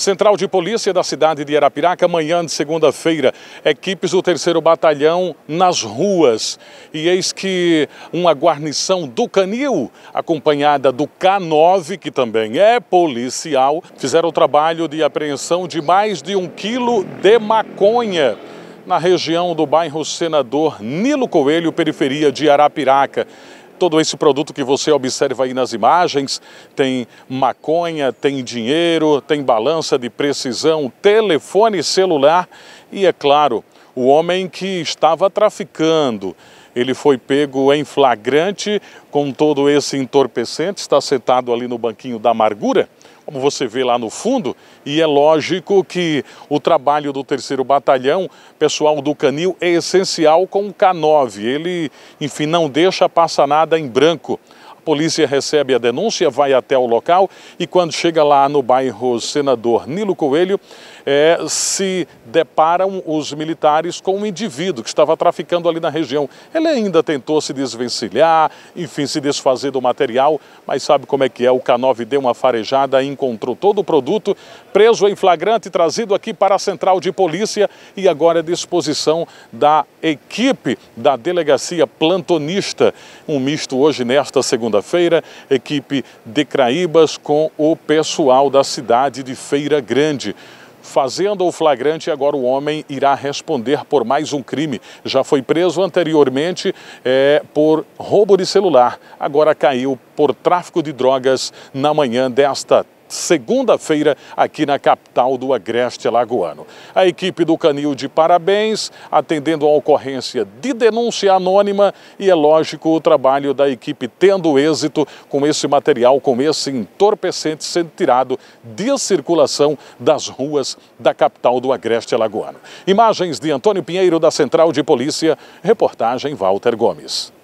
Central de Polícia da cidade de Arapiraca, amanhã de segunda-feira, equipes do 3 Batalhão nas ruas. E eis que uma guarnição do Canil, acompanhada do K9, que também é policial, fizeram o trabalho de apreensão de mais de um quilo de maconha na região do bairro Senador Nilo Coelho, periferia de Arapiraca todo esse produto que você observa aí nas imagens, tem maconha, tem dinheiro, tem balança de precisão, telefone celular e, é claro, o homem que estava traficando. Ele foi pego em flagrante com todo esse entorpecente, está sentado ali no banquinho da amargura como você vê lá no fundo, e é lógico que o trabalho do terceiro batalhão, pessoal do Canil, é essencial com o K9. Ele, enfim, não deixa passar nada em branco. A polícia recebe a denúncia, vai até o local e quando chega lá no bairro Senador Nilo Coelho, é, se deparam os militares com um indivíduo que estava traficando ali na região. Ele ainda tentou se desvencilhar, enfim, se desfazer do material, mas sabe como é que é? O K9 deu uma farejada, e encontrou todo o produto, preso em flagrante, trazido aqui para a central de polícia e agora à disposição da equipe da delegacia plantonista. Um misto hoje nesta segunda segunda-feira, equipe de Craíbas com o pessoal da cidade de Feira Grande. Fazendo o flagrante, agora o homem irá responder por mais um crime. Já foi preso anteriormente é, por roubo de celular. Agora caiu por tráfico de drogas na manhã desta segunda-feira aqui na capital do Agreste Alagoano. A equipe do Canil de parabéns, atendendo a ocorrência de denúncia anônima e é lógico o trabalho da equipe tendo êxito com esse material, com esse entorpecente sendo tirado de circulação das ruas da capital do Agreste Alagoano. Imagens de Antônio Pinheiro da Central de Polícia, reportagem Walter Gomes.